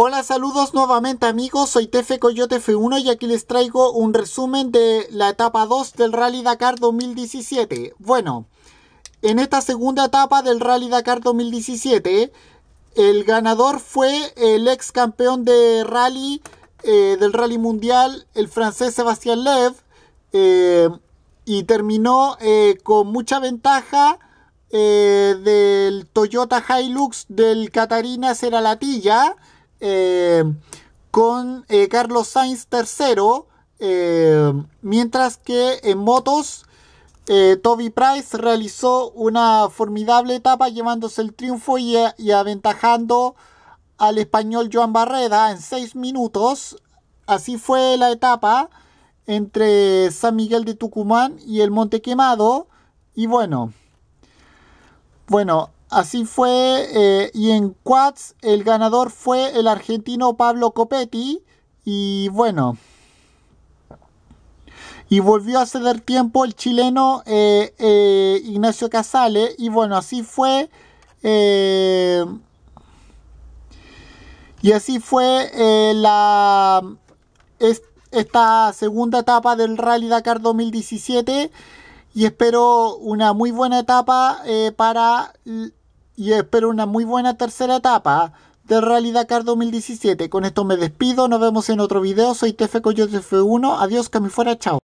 Hola, saludos nuevamente amigos, soy Tefe Coyote F1 y aquí les traigo un resumen de la etapa 2 del Rally Dakar 2017. Bueno, en esta segunda etapa del Rally Dakar 2017, el ganador fue el ex campeón de rally, eh, del rally mundial, el francés Sebastián Lev, eh, y terminó eh, con mucha ventaja del Toyota Hilux del Catarina Seralatilla. Eh, con eh, Carlos Sainz tercero, eh, mientras que en motos Toby Price realizó una formidable etapa llevándose el triunfo y, y aventajando al español Joan Barreda en 6 minutos. Así fue la etapa entre San Miguel de Tucumán y el Monte Quemado. Y bueno, bueno, Así fue, eh, y en quads el ganador fue el argentino Pablo Copetti, y bueno, y volvió a ceder tiempo el chileno eh, eh, Ignacio Casale, y bueno, así fue, y así fue la, esta segunda etapa del Rally Dakar 2017 y espero una muy buena etapa para y espero una muy buena tercera etapa de Rally Dakar 2017. Con esto me despido, nos vemos en otro video. Soy TF Coyote F1, adiós, que me fuera, chao.